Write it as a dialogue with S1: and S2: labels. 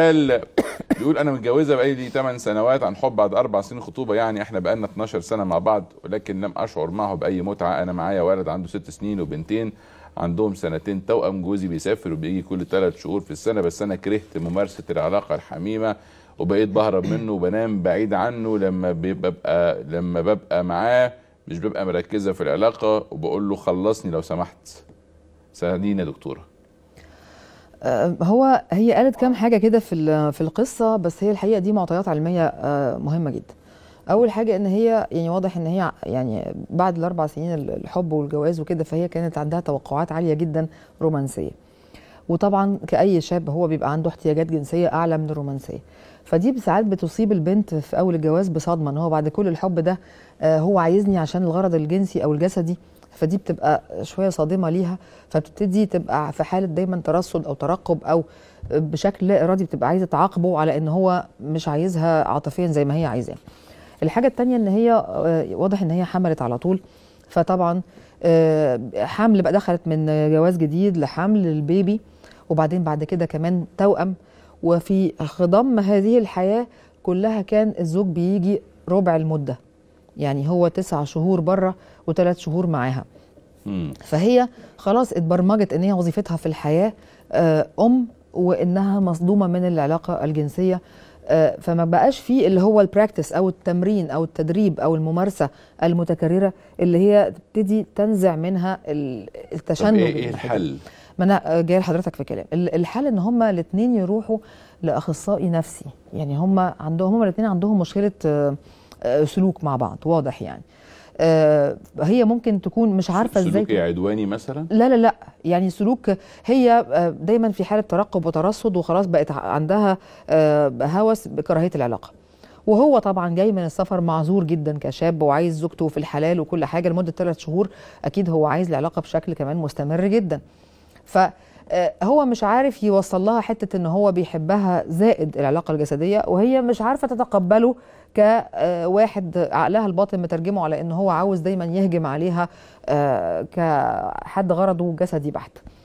S1: قال بيقول انا متجوزه بقالي 8 سنوات عن حب بعد اربع سنين خطوبه يعني احنا بقالنا 12 سنه مع بعض ولكن لم اشعر معه باي متعه انا معايا ولد عنده ست سنين وبنتين عندهم سنتين توأم جوزي بيسافر وبيجي كل ثلاث شهور في السنه بس انا كرهت ممارسه العلاقه الحميمه وبقيت بهرب منه وبنام بعيد عنه لما ببقى لما ببقى معاه مش ببقى مركزه في العلاقه وبقول له خلصني لو سمحت ساعديني يا دكتوره
S2: آه، هو هي قالت كام حاجه كده في في القصه بس هي الحقيقه دي معطيات علميه آه، مهمه جدا اول حاجه ان هي يعني واضح ان هي يعني بعد الاربع سنين الحب والجواز وكده فهي كانت عندها توقعات عاليه جدا رومانسيه وطبعا كاي شاب هو بيبقى عنده احتياجات جنسيه اعلى من الرومانسيه فدي ساعات بتصيب البنت في اول الجواز بصدمه ان هو بعد كل الحب ده آه، هو عايزني عشان الغرض الجنسي او الجسدي فدي بتبقى شويه صادمه ليها فبتبتدي تبقى في حاله دايما ترصد او ترقب او بشكل لا ارادي بتبقى عايزه تعاقبه على ان هو مش عايزها عاطفيا زي ما هي عايزاه. الحاجه الثانيه ان هي آه، واضح ان هي حملت على طول فطبعا آه، حمل بقى دخلت من جواز جديد لحمل البيبي وبعدين بعد كده كمان توأم وفي خضم هذه الحياه كلها كان الزوج بيجي ربع المده يعني هو تسع شهور بره وثلاث شهور معاها فهي خلاص اتبرمجت ان هي وظيفتها في الحياه آه، ام وانها مصدومه من العلاقه الجنسيه آه، فما بقاش في اللي هو البراكتس او التمرين او التدريب او الممارسه المتكرره اللي هي تبتدي تنزع منها التشنج ايه, إيه الحل ما انا جاي لحضرتك في كلام الحل ان هما الاثنين يروحوا لاخصائي نفسي يعني هما عندهم هما الاثنين عندهم مشكله آه، آه، سلوك مع بعض واضح يعني آه، هي ممكن تكون مش عارفه ازاي سلوك
S1: عدواني مثلا
S2: لا لا لا يعني سلوك هي آه، دايما في حاله ترقب وترصد وخلاص بقت عندها هوس بكراهيه العلاقه وهو طبعا جاي من السفر معذور جدا كشاب وعايز زوجته في الحلال وكل حاجه لمده ثلاث شهور اكيد هو عايز العلاقه بشكل كمان مستمر جدا ف آه، هو مش عارف يوصل لها حته ان هو بيحبها زائد العلاقه الجسديه وهي مش عارفه تتقبله كواحد عقلها الباطن مترجمه على ان هو عاوز دايما يهجم عليها آه، كحد غرضه جسدي بحت